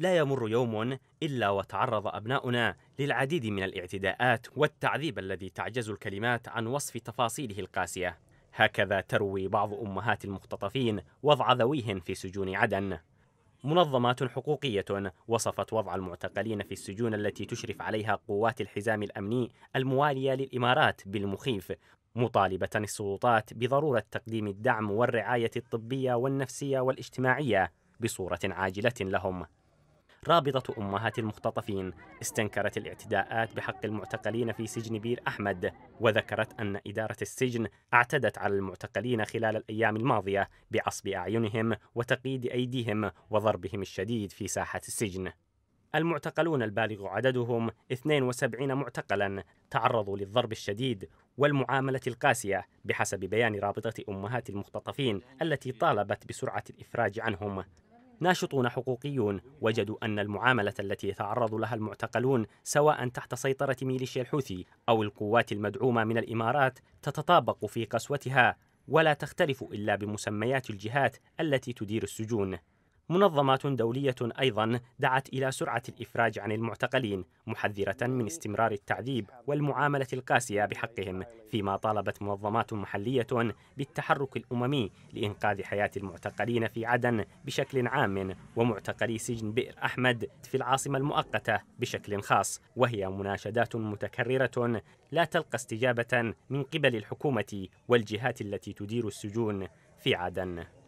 لا يمر يوم إلا وتعرض أبناؤنا للعديد من الاعتداءات والتعذيب الذي تعجز الكلمات عن وصف تفاصيله القاسية هكذا تروي بعض أمهات المختطفين وضع ذويهم في سجون عدن منظمات حقوقية وصفت وضع المعتقلين في السجون التي تشرف عليها قوات الحزام الأمني الموالية للإمارات بالمخيف مطالبة السلطات بضرورة تقديم الدعم والرعاية الطبية والنفسية والاجتماعية بصورة عاجلة لهم رابطة أمهات المختطفين استنكرت الاعتداءات بحق المعتقلين في سجن بير أحمد وذكرت أن إدارة السجن اعتدت على المعتقلين خلال الأيام الماضية بعصب أعينهم وتقييد أيديهم وضربهم الشديد في ساحة السجن المعتقلون البالغ عددهم 72 معتقلا تعرضوا للضرب الشديد والمعاملة القاسية بحسب بيان رابطة أمهات المختطفين التي طالبت بسرعة الإفراج عنهم ناشطون حقوقيون وجدوا أن المعاملة التي يتعرض لها المعتقلون سواء تحت سيطرة ميليشيا الحوثي أو القوات المدعومة من الإمارات تتطابق في قسوتها ولا تختلف إلا بمسميات الجهات التي تدير السجون منظمات دولية أيضا دعت إلى سرعة الإفراج عن المعتقلين محذرة من استمرار التعذيب والمعاملة القاسية بحقهم فيما طالبت منظمات محلية بالتحرك الأممي لإنقاذ حياة المعتقلين في عدن بشكل عام ومعتقلي سجن بئر أحمد في العاصمة المؤقتة بشكل خاص وهي مناشدات متكررة لا تلقى استجابة من قبل الحكومة والجهات التي تدير السجون في عدن